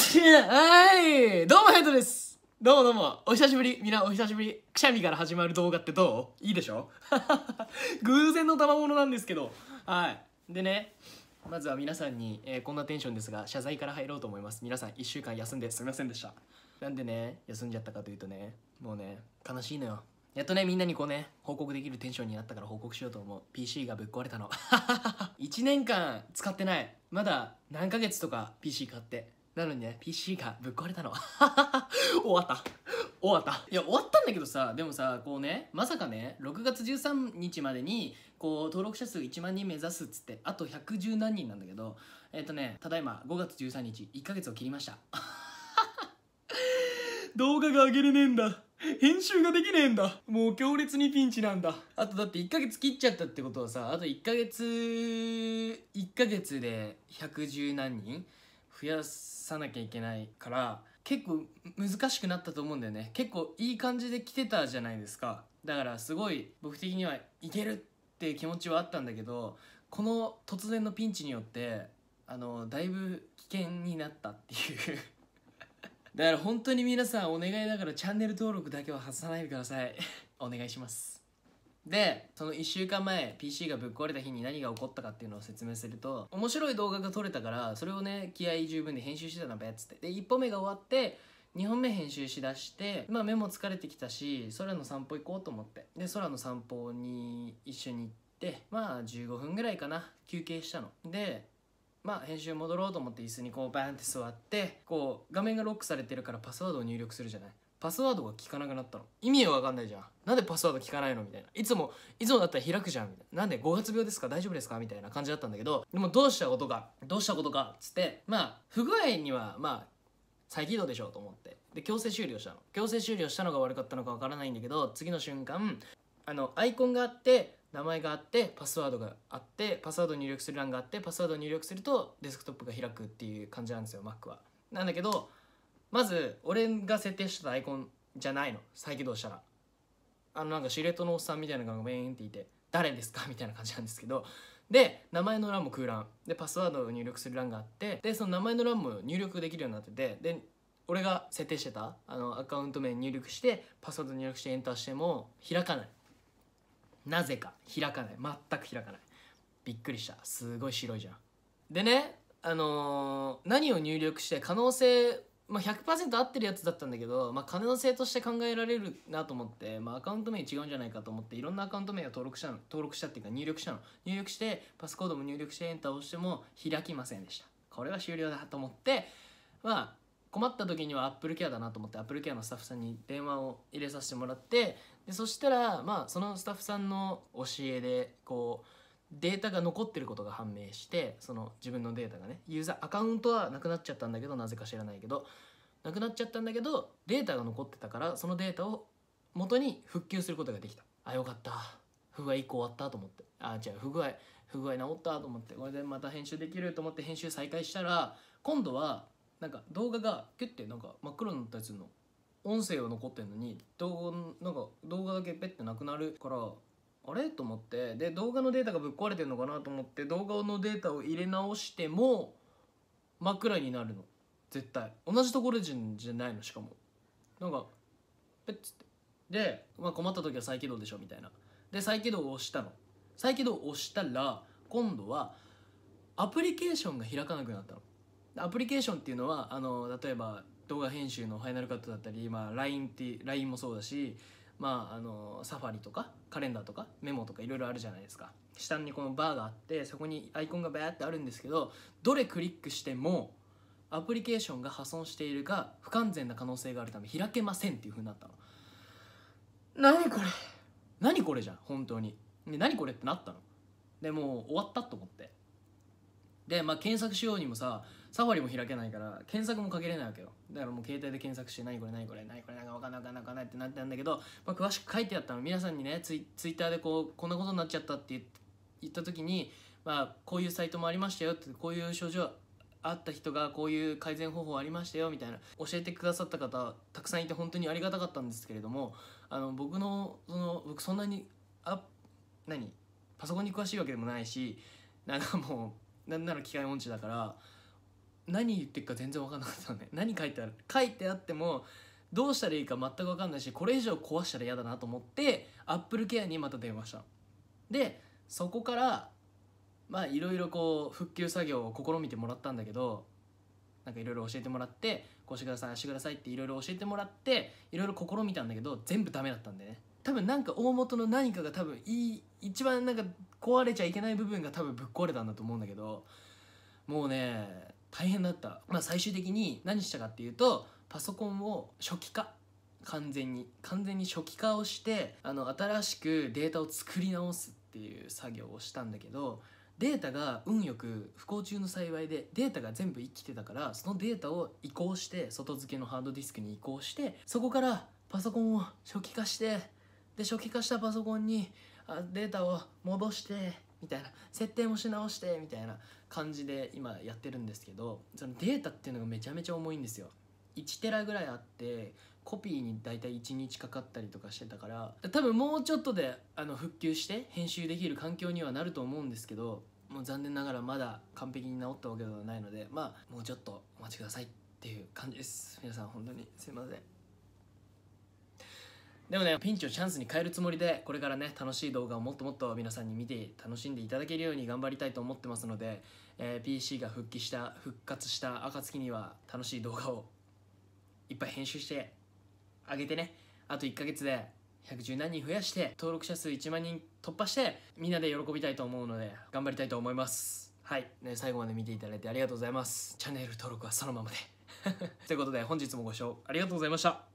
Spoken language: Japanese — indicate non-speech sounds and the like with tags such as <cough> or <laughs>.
はいどうもヘイトですどうもどうもお久しぶりみんなお久しぶりくしゃみから始まる動画ってどういいでしょ <laughs> 偶然の賜物なんですけどはいでねまずは皆さんに、えー、こんなテンションですが謝罪から入ろうと思います皆さん1週間休んですみませんでしたなんでね休んじゃったかというとねもうね悲しいのよやっとねみんなにこうね報告できるテンションになったから報告しようと思う PC がぶっ壊れたの1 <laughs> 年間使ってないまだ何ヶ月とか PC 買ってなのにね、PC がぶっ壊れたの。<laughs> 終わった。終わった。いや、終わったんだけどさ、でもさ、こうね、まさかね、6月13日までに、こう、登録者数1万人目指すっつって、あと110何人なんだけど、えっ、ー、とね、ただいま5月13日、1ヶ月を切りました。<laughs> 動画が上げれねえんだ。編集ができねえんだもう強烈にピンチなんだあとだって1ヶ月切っちゃったってことはさあと1ヶ月1ヶ月で110何人増やさなきゃいけないから結構難しくなったと思うんだよね結構いい感じで来てたじゃないですかだからすごい僕的にはいけるって気持ちはあったんだけどこの突然のピンチによってあのだいぶ危険になったっていうだから本当に皆さんお願いだからチャンネル登録だけは外さないでくださいお願いしますでその1週間前 PC がぶっ壊れた日に何が起こったかっていうのを説明すると面白い動画が撮れたからそれをね気合十分で編集してたのべっつってで1本目が終わって2本目編集しだしてまあ目も疲れてきたし空の散歩行こうと思ってで空の散歩に一緒に行ってまあ15分ぐらいかな休憩したのでまあ編集戻ろうと思って椅子にこうバーンって座ってこう画面がロックされてるからパスワードを入力するじゃないパスワードが聞かなくなったの意味わかんないじゃんなんでパスワード聞かないのみたいないつもいつもだったら開くじゃんみたいななんで5月病ですか大丈夫ですかみたいな感じだったんだけどでもどうしたことかどうしたことかっつってまあ不具合にはまあ再起動でしょうと思ってで強制終了したの強制終了したのが悪かったのかわからないんだけど次の瞬間あのアイコンがあって名前があってパスワードがあってパスワード入力する欄があってパスワード入力するとデスクトップが開くっていう感じなんですよ Mac は。なんだけどまず俺が設定してたアイコンじゃないの再起動したらあのなんかシルエットのおっさんみたいなのがェーンって言って「誰ですか? <laughs>」みたいな感じなんですけどで名前の欄も空欄でパスワードを入力する欄があってでその名前の欄も入力できるようになっててで俺が設定してたあのアカウント名入力してパスワード入力してエンターしても開かないなぜか開かない全く開かないびっくりしたすごい白いじゃんでねあのー、何を入力して可能性まあ、100%合ってるやつだったんだけど、まあ、金のせいとして考えられるなと思って、まあ、アカウント名違うんじゃないかと思っていろんなアカウント名を登録したの登録したっていうか入力したの入力してパスコードも入力してエンターを押しても開きませんでしたこれは終了だと思ってまあ困った時には Apple Care だなと思って Apple Care のスタッフさんに電話を入れさせてもらってでそしたらまあそのスタッフさんの教えでこうデータが残ってることが判明してその自分のデータがねユーザーアカウントはなくなっちゃったんだけどなぜか知らないけどなくなっちゃったんだけどデータが残ってたからそのデータを元に復旧することができたあよかった不具合1個終わったと思ってあ違う不具合不具合治ったと思ってこれでまた編集できると思って編集再開したら今度はなんか動画がキュッてなんか真っ黒になったやつの音声は残ってんのに動画なんか動画だけペッてなくなるからあれと思ってで動画のデータがぶっ壊れてるのかなと思って動画のデータを入れ直しても真っ暗になるの絶対同じところじゃないのしかもなんかペッつってで、まあ、困った時は再起動でしょみたいなで再起動を押したの再起動を押したら今度はアプリケーションが開かなくなったのアプリケーションっていうのはあの例えば動画編集のファイナルカットだったり、まあ、LINE, って LINE もそうだしまあ、あのサファリとかカレンダーとかメモとかいろいろあるじゃないですか下にこのバーがあってそこにアイコンがバーってあるんですけどどれクリックしてもアプリケーションが破損しているか不完全な可能性があるため開けませんっていう風になったの何これ何これじゃん本当にで何これってなったのでもう終わったと思ってでまあ検索しようにもさサファリも開けないから検索もかけれないわけよだからもう携帯で検索して何これ何これ何これなか分かんない分かんない分かんないってなってたんだけど、まあ、詳しく書いてあったの皆さんにねツイツイッターでこうこんなことになっちゃったって言った時に、まあ、こういうサイトもありましたよってこういう症状あった人がこういう改善方法ありましたよみたいな教えてくださった方たくさんいて本当にありがたかったんですけれどもあの僕のその僕そんなにあ何パソコンに詳しいわけでもないしなんかもうなんなら機械音痴だから何言ってるか全然分かんなかったね <laughs> 何書いてある書いてあってもどうしたらいいか全く分かんないしこれ以上壊したら嫌だなと思ってアップルケアにまた電話したでそこからまあいろいろこう復旧作業を試みてもらったんだけどなんかいろいろ教えてもらってこうしてくださいあしてくださいっていろいろ教えてもらっていろいろ試みたんだけど全部ダメだったんでね多分なんか大元の何かが多分いい一番なんか壊れちゃいけない部分が多分ぶっ壊れたんだと思うんだけどもうね大変だった、まあ、最終的に何したかっていうとパソコンを初期化完全に完全に初期化をしてあの新しくデータを作り直すっていう作業をしたんだけどデータが運よく不幸中の幸いでデータが全部生きてたからそのデータを移行して外付けのハードディスクに移行してそこからパソコンを初期化してで初期化したパソコンにデータを戻してみたいな設定もし直してみたいな感じで今やってるんですけどそのデータっていうのがめちゃめちゃ重いんですよ1テラぐらいあってコピーに大体1日かかったりとかしてたから多分もうちょっとであの復旧して編集できる環境にはなると思うんですけどもう残念ながらまだ完璧に治ったわけではないのでまあもうちょっとお待ちくださいっていう感じです皆さん本当にすいませんでもねピンチをチャンスに変えるつもりでこれからね楽しい動画をもっともっと皆さんに見て楽しんでいただけるように頑張りたいと思ってますので、えー、PC が復帰した復活した暁には楽しい動画をいっぱい編集してあげてねあと1ヶ月で110何人増やして登録者数1万人突破してみんなで喜びたいと思うので頑張りたいと思いますはい、ね、最後まで見ていただいてありがとうございますチャンネル登録はそのままで <laughs> ということで本日もご視聴ありがとうございました